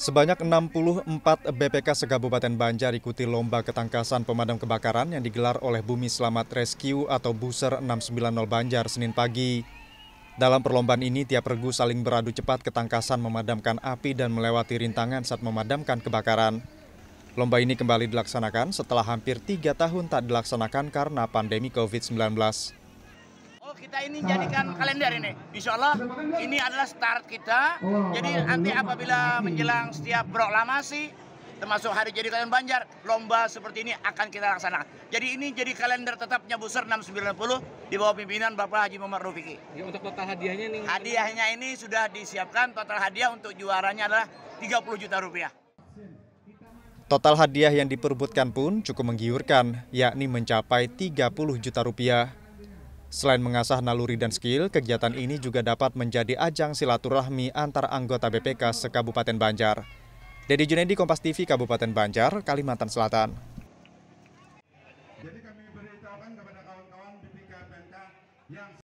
Sebanyak 64 BPK se-Kabupaten Banjar ikuti lomba ketangkasan pemadam kebakaran yang digelar oleh Bumi Selamat Rescue atau Buser 690 Banjar Senin pagi. Dalam perlombaan ini, tiap regu saling beradu cepat ketangkasan memadamkan api dan melewati rintangan saat memadamkan kebakaran. Lomba ini kembali dilaksanakan setelah hampir tiga tahun tak dilaksanakan karena pandemi COVID-19 kita ini jadikan kalender ini. Insya Allah ini adalah start kita. Jadi nanti apabila menjelang setiap proklamasi, termasuk hari jadi kalian Banjar, lomba seperti ini akan kita laksanakan. Jadi ini jadi kalender tetapnya Buser 690 di bawah pimpinan Bapak Haji Muhammad Rufiki. Ya, untuk total hadiahnya nih? Hadiahnya ini sudah disiapkan, total hadiah untuk juaranya adalah 30 juta rupiah. Total hadiah yang diperbutkan pun cukup menggiurkan, yakni mencapai 30 juta rupiah. Selain mengasah naluri dan skill, kegiatan ini juga dapat menjadi ajang silaturahmi antar anggota BPK se Kabupaten Banjar. Dedi Junedi, Kompas TV, Kabupaten Banjar, Kalimantan Selatan. Jadi kami beritahukan kepada kawan-kawan BPK yang